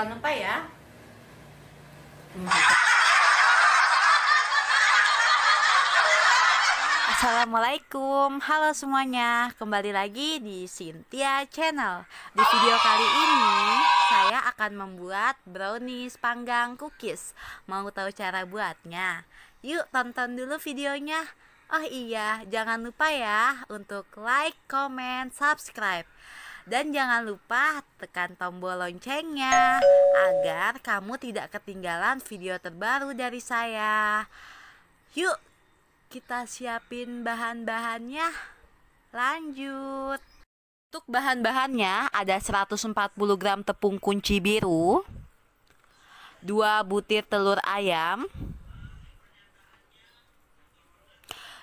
jangan lupa ya Assalamualaikum, halo semuanya Kembali lagi di Cynthia Channel Di video kali ini saya akan membuat brownies panggang cookies Mau tahu cara buatnya? Yuk tonton dulu videonya Oh iya, jangan lupa ya untuk like, comment, subscribe dan jangan lupa tekan tombol loncengnya agar kamu tidak ketinggalan video terbaru dari saya. Yuk, kita siapin bahan-bahannya. Lanjut. Untuk bahan-bahannya ada 140 gram tepung kunci biru, 2 butir telur ayam,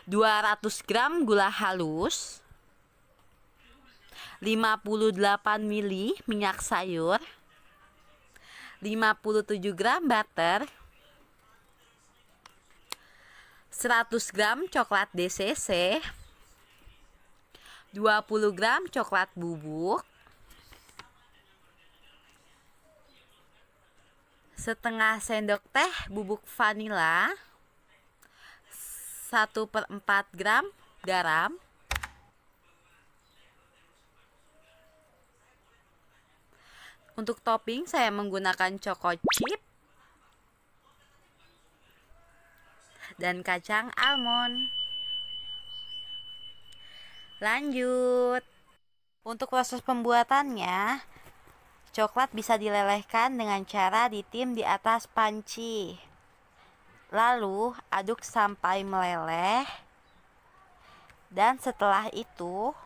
200 gram gula halus, 58 ml minyak sayur 57 gram butter 100 gram coklat DCC 20 gram coklat bubuk setengah sendok teh bubuk vanila 1 per 4 gram garam Untuk topping saya menggunakan choco chip dan kacang almond. Lanjut. Untuk proses pembuatannya, coklat bisa dilelehkan dengan cara ditim di atas panci. Lalu aduk sampai meleleh. Dan setelah itu,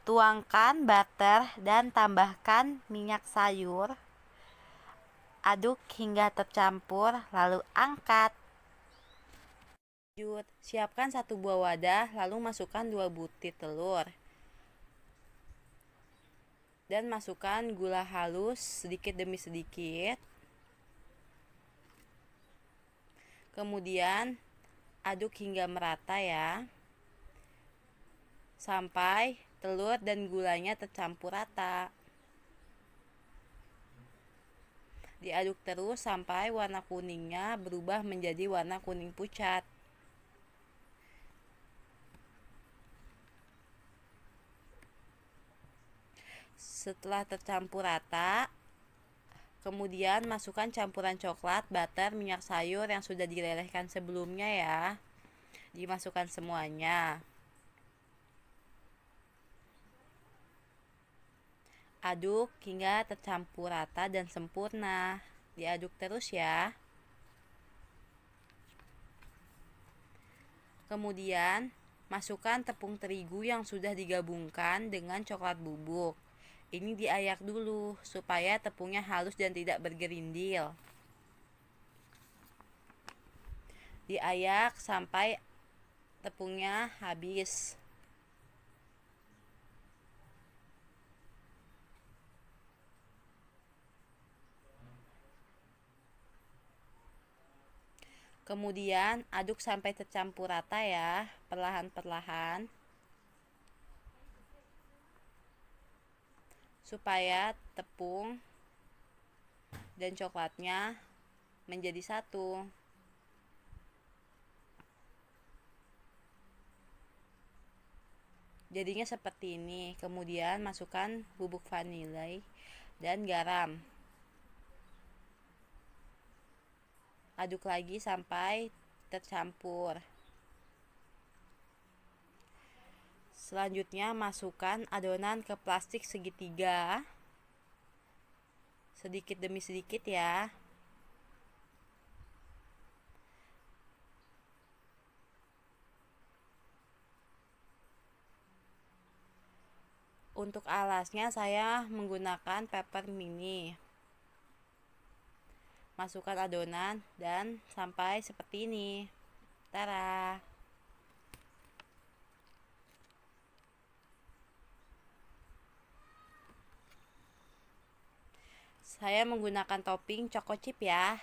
Tuangkan butter dan tambahkan minyak sayur. Aduk hingga tercampur, lalu angkat. Lanjut, siapkan satu buah wadah, lalu masukkan dua butir telur. Dan masukkan gula halus sedikit demi sedikit. Kemudian aduk hingga merata ya. Sampai Telur dan gulanya tercampur rata. Diaduk terus sampai warna kuningnya berubah menjadi warna kuning pucat. Setelah tercampur rata, Kemudian masukkan campuran coklat, butter, minyak sayur yang sudah dilelehkan sebelumnya ya. Dimasukkan semuanya. Aduk hingga tercampur rata dan sempurna. Diaduk terus ya. Kemudian, masukkan tepung terigu yang sudah digabungkan dengan coklat bubuk. Ini diayak dulu supaya tepungnya halus dan tidak bergerindil. Diayak sampai tepungnya habis. Kemudian aduk sampai tercampur rata ya, perlahan-perlahan. Supaya tepung dan coklatnya menjadi satu. Jadinya seperti ini. Kemudian masukkan bubuk vanili dan garam. aduk lagi sampai tercampur selanjutnya masukkan adonan ke plastik segitiga sedikit demi sedikit ya untuk alasnya saya menggunakan paper mini masukkan adonan dan sampai seperti ini tara saya menggunakan topping choco chip ya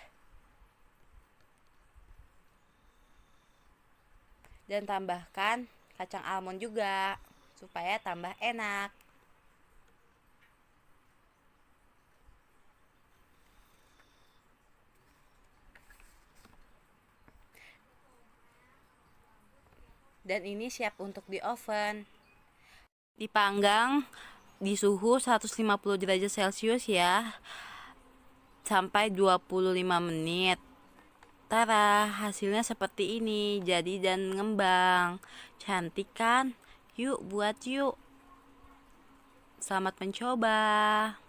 dan tambahkan kacang almond juga supaya tambah enak dan ini siap untuk di oven. Dipanggang di suhu 150 derajat Celcius ya. Sampai 25 menit. Tara, hasilnya seperti ini. Jadi dan ngembang. Cantik kan? Yuk buat yuk. Selamat mencoba.